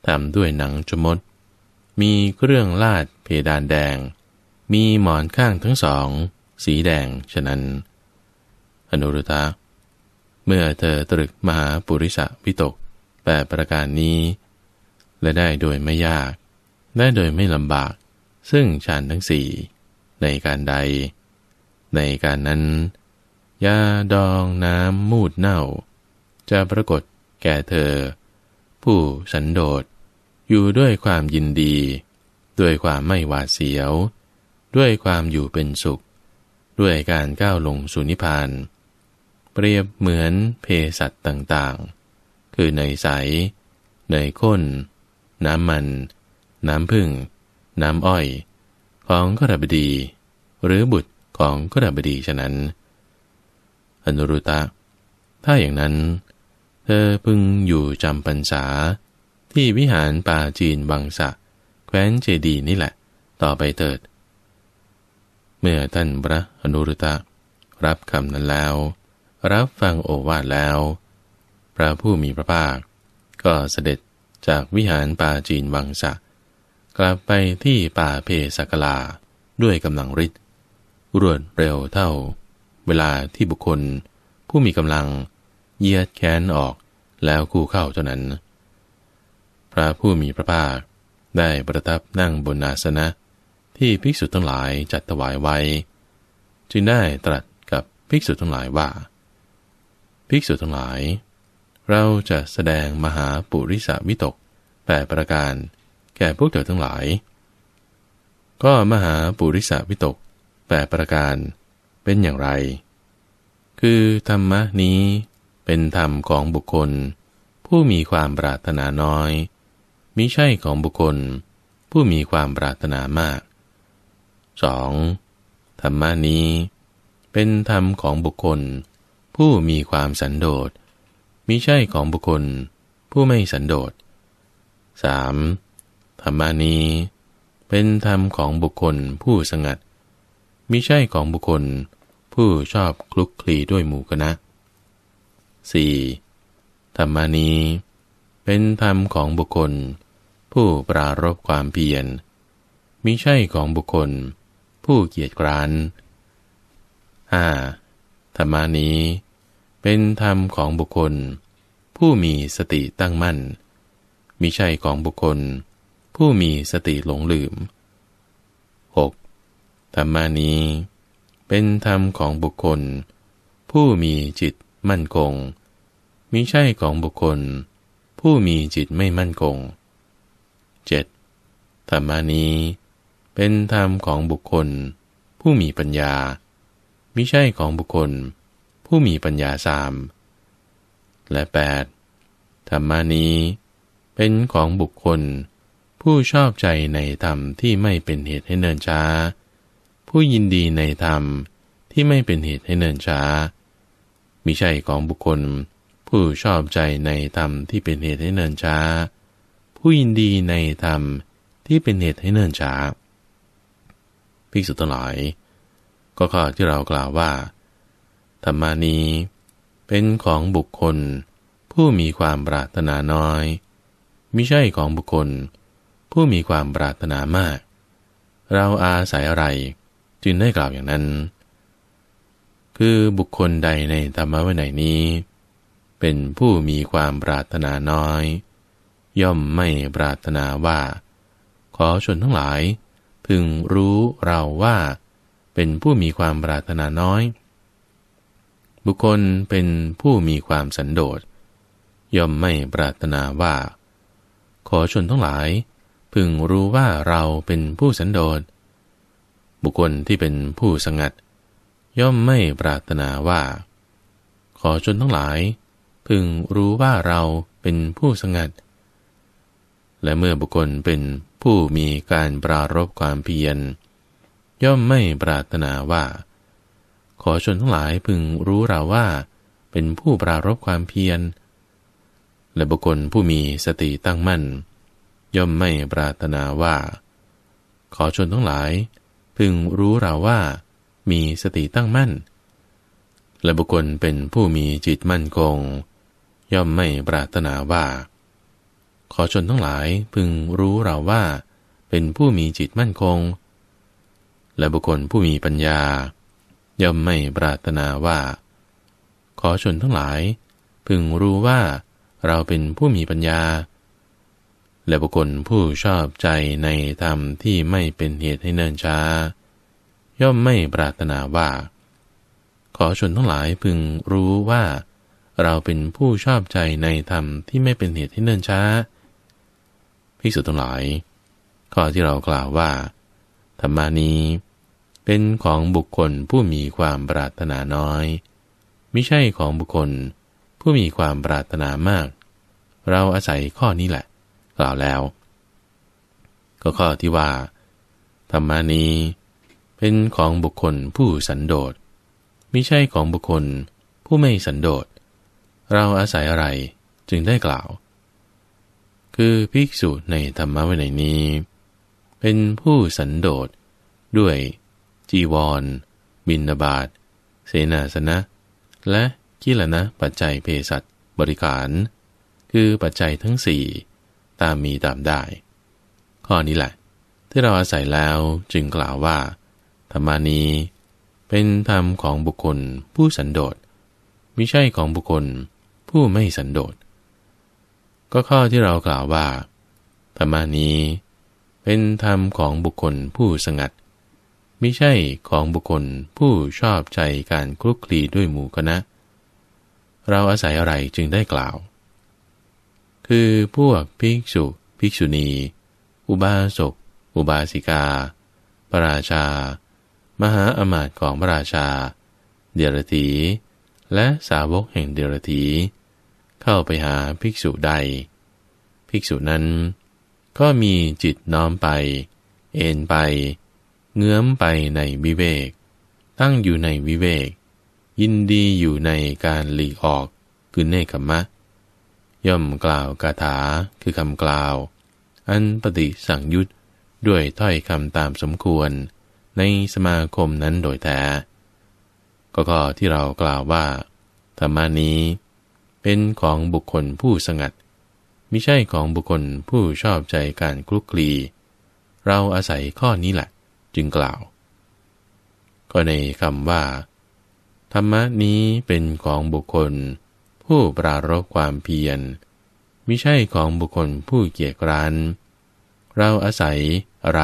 ทำด้วยหนังจมด มีเครื่องลาดเพดานแดง มีหมอนข้างทั้งสอง สีแดงฉะนั้นอนุรุตะเมื่อเธอตรึกมหาปุริสะวิตกแปประการนี้ และได้โดยไม่ยากได้โดยไม่ลำบาก ซึ่งฌานทั้งสี่ในการใด ในการนั้น ยาดองน้ำมูดเน่า จะปรากฏแก่เธอ ผู้สันโดษอยู่ด้วยความยินดี ด้วยความไม่หวาดเสียว ด้วยความอยู่เป็นสุข ด้วยการก้าวลงสุนิพาน เปรียบเหมือนเพสัตต่างๆ คือเนยใสเนยข้น น้ำมันน้ำพึ่ง น้ำอ้อย ของกระบดี หรือบุตรของกระบดีฉะนั้น อนุรุตะถ้าอย่างนั้น เธอพึงอยู่จำพรรษาที่วิหารป่าจีนบังสะแคว้นเจดีนี่แหละ ต่อไปเถิด เมื่อท่านพระอนุรุตะรับคำนั้นแล้ว รับฟังโอวาทแล้ว พระผู้มีพระภาค ก็เสด็จจากวิหารป่าจีนวังสะกลับไปที่ป่าเพสกลาด้วยกำลังฤทธิ์รวดเร็วเท่า เวลาที่บุคคล ผู้มีกำลังเยียดแขนออกแล้วคู่เข้าเท่านั้น พระผู้มีพระภาคได้ประทับนั่งบนอาสนะ ที่ภิกษุทั้งหลายจัดถวายไว้ จึงได้ตรัสกับภิกษุทั้งหลายว่า ภิกษุทั้งหลาย เราจะแสดงมหาปุริสวิตกแปประการแก่พวกเธอทั้งหลาย ก็มหาปุริสวิตกแปดประการ เป็นอย่างไร คือธรรมนี้ เป็นธรรมของบุคคล ผู้มีความปรารถนาน้อยมิใช่ของบุคคลผู้มีความปรารถนามาก 2. ธรรมนี้ เป็นธรรมของบุคคล ผู้มีความสันโดษมิใช่ของบุคคลผู้ไม่สันโดษ 3. ธรรมานี้ เป็นธรรมของบุคคลผู้สงัด มิใช่ของบุคคล ผู้ชอบคลุกคลีด้วยหมู่คณะ 4. ธรรมานี้ เป็นธรรมของบุคคล ผู้ปรารบความเพียรมิใช่ของบุคคล ผู้เกียจคร้าน 5. ธรรมานี้ เป็นธรรมของบุคคล ผู้มีสติตั้งมั่น มิใช่ของบุคคลผู้มีสติหลงลืม 6. ธรรมานี้ เป็นธรรมของบุคคล ผู้มีจิตมั่นคง มิใช่ของบุคคล ผู้มีจิตไม่มั่นคง 7. ธรรมานี้ เป็นธรรมของบุคคล ผู้มีปัญญา มิใช่ของบุคคล ผู้มีปัญญาสาม และ 8. ธรรมานี้ เป็นของบุคคลผู้ชอบใจในธรรมที่ไม่เป็นเหตุให้เนินช้า ผู้ยินดีในธรรมที่ไม่เป็นเหตุให้เนินช้ามิใช่ของบุคคล ผู้ชอบใจในธรรม ที่เป็นเหตุให้เนินช้า ผู้ยินดีในธรรมที่เป็นเหตุให้เนินช้าภิกษุทั้งหลายก็ข้อที่เรากล่าวว่า ธรรมานี้ เป็นของบุคคล ผู้มีความปรารถนาน้อยมิใช่ของบุคคลผู้มีความปรารถนามาก เราอาศัยอะไรจึงได้กล่าวอย่างนั้น คือบุคคลใดในธรรมะวินัยนี้ เป็นผู้มีความปรารถนาน้อย ย่อมไม่ปรารถนาว่า ขอชนทั้งหลาย พึงรู้เราว่าเป็นผู้มีความปรารถนาน้อย บุคคลเป็นผู้มีความสันโดษย่อมไม่ปรารถนาว่า ขอชนทั้งหลายพึงรู้ว่าเราเป็นผู้สันโดษ บุคคลที่เป็นผู้สงัด ย่อมไม่ปรารถนาว่า ขอชนทั้งหลายพึงรู้ว่าเราเป็นผู้สงัด และเมื่อบุคคลเป็นผู้มีการปรารบความเพียร ย่อมไม่ปรารถนาว่า ขอชนทั้งหลายพึงรู้เราว่าเป็นผู้ปรารบความเพียรและบุคคลผู้มีสติตั้งมั่นย่อมไม่ปรารถนาว่า ขอชนทั้งหลาย พึงรู้เราว่า มีสติตั้งมั่น และบุคคลเป็นผู้มีจิตมั่นคง ย่อมไม่ปรารถนาว่า ขอชนทั้งหลายพึงรู้เราว่า เป็นผู้มีจิตมั่นคง และบุคคลผู้มีปัญญา ย่อมไม่ปรารถนาว่า ขอชนทั้งหลาย พึงรู้ว่าเราเป็นผู้มีปัญญาและบุคคลผู้ชอบใจในธรรมที่ไม่เป็นเหตุให้เนินช้า ย่อมไม่ปรารถนาว่า ขอชนทั้งหลายพึงรู้ว่า เราเป็นผู้ชอบใจในธรรมที่ไม่เป็นเหตุให้เนินช้าพิสุทั้งหลายข้อที่เรากล่าวว่าธรรมานี้ เป็นของบุคคลผู้มีความปรารถนาน้อย ไม่ใช่ของบุคคลผู้มีความปรารถนามาก เราอาศัยข้อนี้แหละกล่าวแล้ว ก็ข้อที่ว่า ธรรมานี้เป็นของบุคคลผู้สันโดษไม่ใช่ของบุคคลผู้ไม่สันโดษ เราอาศัยอะไรจึงได้กล่าว คือภิกษุในธรรมะวินัยนี้ เป็นผู้สันโดษด้วยจีวร บินบาต เสนาสนะ และ กิลนะ ปัจจัยเภสัชบริการ คือปัจจัยทั้งสี่ตามมีตามได้ ข้อนี้แหละ ที่เราอาศัยแล้วจึงกล่าวว่า ธรรมานี้ เป็นธรรมของบุคคลผู้สันโดษไม่ใช่ของบุคคล ผู้ไม่สันโดษ ก็ข้อที่เรากล่าวว่าธรรมานี้ เป็นธรรมของบุคคลผู้สงัดไม่ใช่ของบุคคลผู้ชอบใจการคลุกคลีด้วยหมู่คณะเราอาศัยอะไรจึงได้กล่าวคือพวกภิกษุภิกษุณี อุบาสกอุบาสิกาพระราชา มหาอมาตย์ของพระราชา เดรธีและสาวกแห่งเดรธีเข้าไปหาภิกษุใด ภิกษุนั้น ก็มีจิตน้อมไป เอ็นไป เงื้อมไปในวิเวก ตั้งอยู่ในวิเวก ยินดีอยู่ในการหลีกออกคือเนคขมะเย่อมกล่าวคาถาคือคำกล่าว อันปฏิสั่งยุตด้วยถ้อยคำตามสมควรในสมาคมนั้นโดยแท้ก็ข้อที่เรากล่าวว่า ธรรมานี้ เป็นของบุคคลผู้สงัดมิใช่ของบุคคลผู้ชอบใจการคลุกคลีเราอาศัยข้อนี้แหละจึงกล่าว ก็ในคำว่า ธรรมะนี้เป็นของบุคคลผู้ปรารบความเพียรมิใช่ของบุคคลผู้เกียจคร้าน เราอาศัยอะไร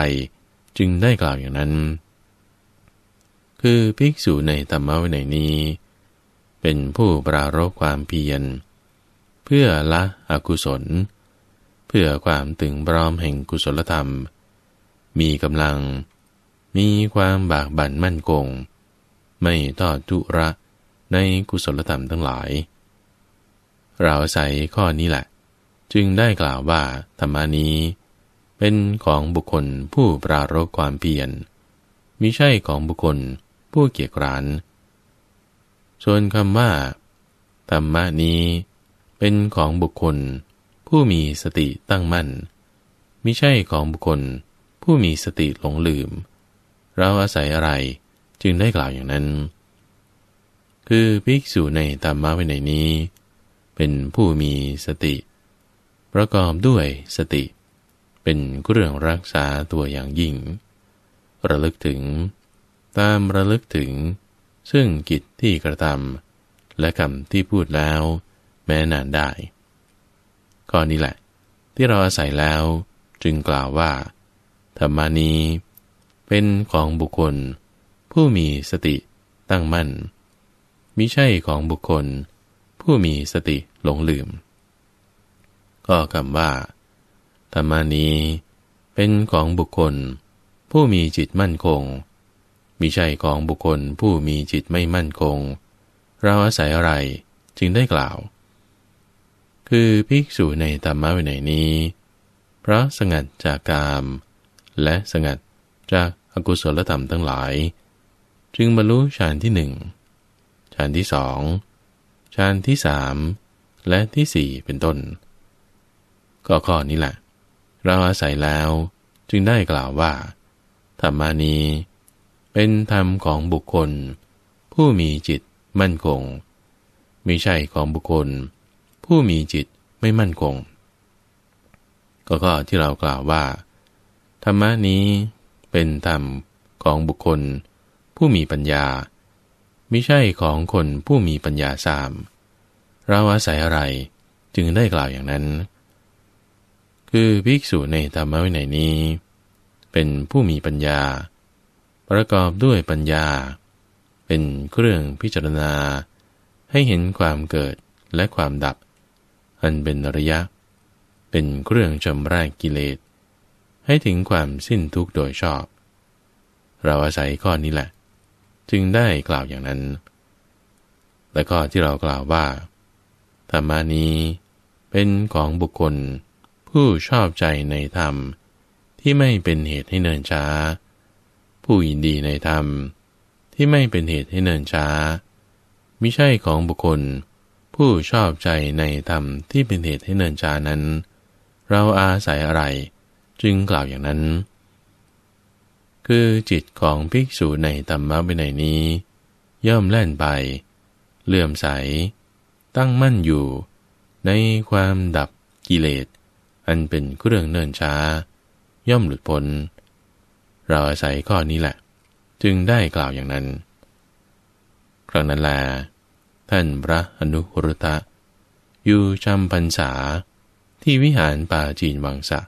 จึงได้กล่าวอย่างนั้น คือภิกษุในธรรมะวินัยนี้ เป็นผู้ปรารบความเพียร เพื่อละอกุศล เพื่อความตึงบรอมแห่งกุศลธรรม มีกำลังมีความบากบั่นมั่นคงไม่ทอดทุระในกุศลธรรมทั้งหลายเราใส่ข้อนี้แหละ จึงได้กล่าวว่า ธรรมานี้ เป็นของบุคคลผู้ปรารบความเพียรมิใช่ของบุคคลผู้เกียจคร้านส่วนคำว่าธรรมนี้ เป็นของบุคคลผู้มีสติตั้งมั่นมิใช่ของบุคคลผู้มีสติ หลงลืมเราอาศัยอะไรจึงได้กล่าวอย่างนั้น คือภิกษุในธรรมะวินัยนี้เป็นผู้มีสติ ประกอบด้วยสติ เป็นเครื่องรักษาตัวอย่างยิ่งระลึกถึงตามระลึกถึงซึ่งกิจที่กระทำ และคำที่พูดแล้ว แม้นานได้ก้อนี้แหละ ที่เราอาศัยแล้วจึงกล่าวว่าธรรมานี้ เป็นของบุคคล ผู้มีสติตั้งมั่นมิใช่ของบุคคลผู้มีสติหลงลืม ก็คำว่าธรรมานี้เป็นของบุคคลผู้มีจิตมั่นคงมิใช่ของบุคคลผู้มีจิตไม่มั่นคงเราอาศัยอะไรจึงได้กล่าว คือภิกษุในธรรมะวินัยนี้ เพราะสงัดจากกามและสงัดจากอากุศลธรรมทั้งหลาย จึงบรรลุฌานที่หนึ่งฌานที่สองฌานที่สามและที่สี่เป็นต้น ก็ข้อนี้แหละ เราอาศัยแล้วจึงได้กล่าวว่าธรรมานีเป็นธรรมของบุคคล ผู้มีจิตมั่นคงม่ใช่ของบุคคล ผู้มีจิตไม่มั่นคง ก็ข้อที่เรากล่าวว่า ธรรมานี้เป็นธรรมของบุคคลผู้มีปัญญาม่ใช่ของคนผู้มีปัญญาสามเราอาศัยอะไรจึงได้กล่าวอย่างนั้น คือภิกษุในธรรมวินัยนี้ เป็นผู้มีปัญญา ประกอบด้วยปัญญา เป็นเครื่องพิจารณา ให้เห็นความเกิดและความดับอันเป็นระยะ เป็นเครื่องชำระกิเลส ให้ถึงความสิ้นทุกข์โดยชอบเราอาศัยข้อนี้แหละจึงได้กล่าวอย่างนั้น และก็ที่เรากล่าวว่าธรรมานี้ เป็นของบุคคลผู้ชอบใจในธรรม ที่ไม่เป็นเหตุให้เนินช้า ผู้ยินดีในธรรมที่ไม่เป็นเหตุให้เนินช้ามิใช่ของบุคคล ผู้ชอบใจในธรรมที่เป็นเหตุให้เนินช้านั้น เราอาศัยอะไร จึงกล่าวอย่างนั้นคือจิตของภิกษุในธรรมะวินัยนี้ ย่อมแล่นไปเลื่อมใส ตั้งมั่นอยู่ ในความดับกิเลสอันเป็นเครื่องเนิ่นช้า ย่อมหลุดพ้นเราอาศัยข้อนี้แหละ จึงได้กล่าวอย่างนั้น ครั้งนั้นแลท่านพระอนุรุตะอยู่จำพรรษาที่วิหารป่าจีนวังสะ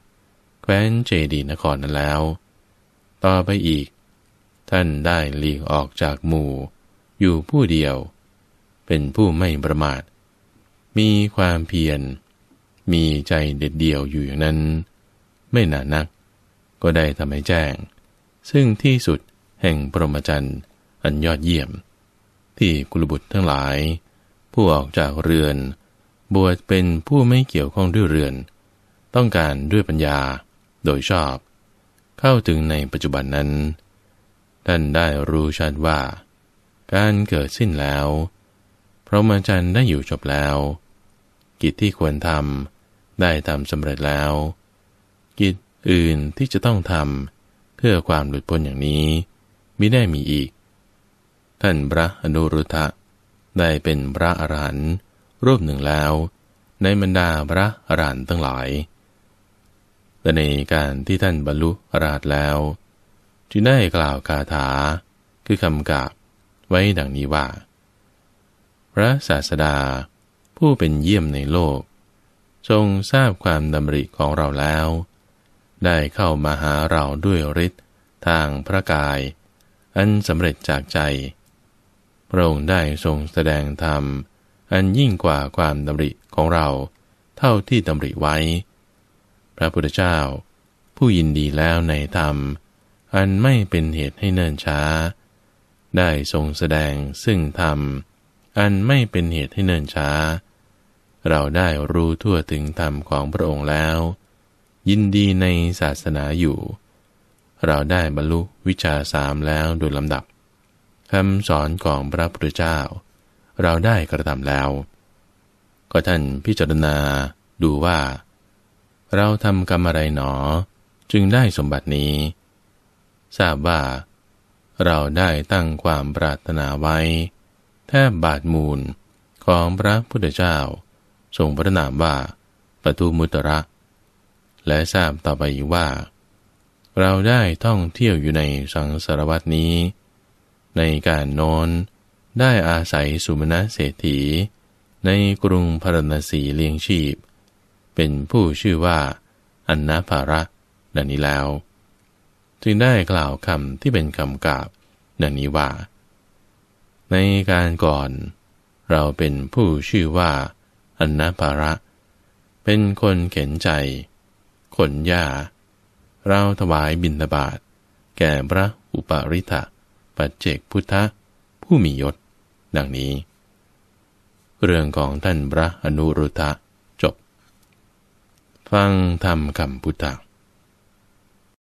แคว้นเจดีนครนั้นแล้วต่อไปอีก ท่านได้หลีกออกจากหมู่ อยู่ผู้เดียว เป็นผู้ไม่ประมาท มีความเพียร มีใจเด็ดเดี่ยวอยู่อย่างนั้น ไม่นานนัก ก็ได้ทำให้แจ้ง ซึ่งที่สุดแห่งพรมจันทร์อันยอดเยี่ยม ที่กุลบุตรทั้งหลาย ผู้ออกจากเรือน บวชเป็นผู้ไม่เกี่ยวข้องด้วยเรือน ต้องการด้วยปัญญาโดยชอบเข้าถึงในปัจจุบันนั้น ท่านได้รู้ชัดว่า การเกิดสิ้นแล้วพระมจันได้อยู่จบแล้ว กิจที่ควรทำได้ทำสำเร็จแล้ว กิจอื่นที่จะต้องทำเพื่อความหลุดพ้นอย่างนี้ ไม่ได้มีอีก ท่านพระอนุรุทธะได้เป็นพระอรหันต์รูปหนึ่งแล้ว ในบรรดาพระอรหันต์ทั้งหลายและในการที่ท่านบรรลุอรหัตแล้วจึงได้กล่าวคาถาคือคำกาบไว้ดังนี้ว่าพระศาสดาผู้เป็นเยี่ยมในโลก ทรงทราบความดำริของเราแล้ว ได้เข้ามาหาเราด้วยฤทธิ์ทางพระกาย อันสำเร็จจากใจพระองค์ได้ทรงแสดงธรรม อันยิ่งกว่าความดำริของเราเท่าที่ดำริไว้พระพุทธเจ้า ผู้ยินดีแล้วในธรรม อันไม่เป็นเหตุให้เนิ่นช้า ได้ทรงแสดงซึ่งธรรม อันไม่เป็นเหตุให้เนิ่นช้า เราได้รู้ทั่วถึงธรรมของพระองค์แล้ว ยินดีในศาสนาอยู่ เราได้บรรลุวิชาสามแล้วโดยลำดับคำสอนของพระพุทธเจ้า เราได้กระทำแล้ว ก็ท่านพิจารณาดูว่าเราทำกรรมอะไรหนอ จึงได้สมบัตินี้ ทราบว่า เราได้ตั้งความปรารถนาไว้ แทบบาทมูลของพระพุทธเจ้าทรงพระนามว่าปทุมุตระ และทราบต่อไปว่า เราได้ท่องเที่ยวอยู่ในสังสารวัตนี้ ในการนอนได้อาศัยสุมนะเศรษฐี ในกรุงพารณสีเลี้ยงชีพเป็นผู้ชื่อว่าอันนาภาระดังนี้แล้วจึงได้กล่าวคำที่เป็นคำกาบดังนี้ว่า ในการก่อน เราเป็นผู้ชื่อว่าอันนาภาระ เป็นคนเข็นใจขนยาเราถวายบิณฑบาต แก่พระอุปริทะปัจเจกพุทธผู้มียศ ดังนี้ เรื่องของท่านพระอนุรุทธะฟังธรรมคำพุทธธ